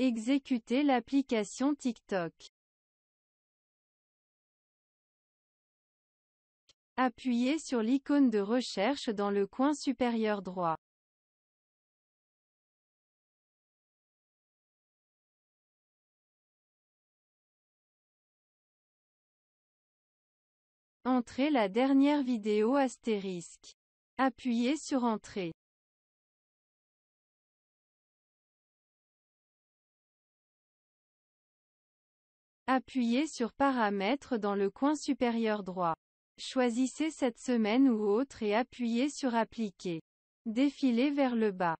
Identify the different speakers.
Speaker 1: Exécuter l'application TikTok. Appuyez sur l'icône de recherche dans le coin supérieur droit. Entrez la dernière vidéo astérisque. Appuyez sur Entrée. Appuyez sur
Speaker 2: Paramètres dans le coin supérieur droit. Choisissez cette semaine ou autre et
Speaker 1: appuyez sur Appliquer. Défilez vers le bas.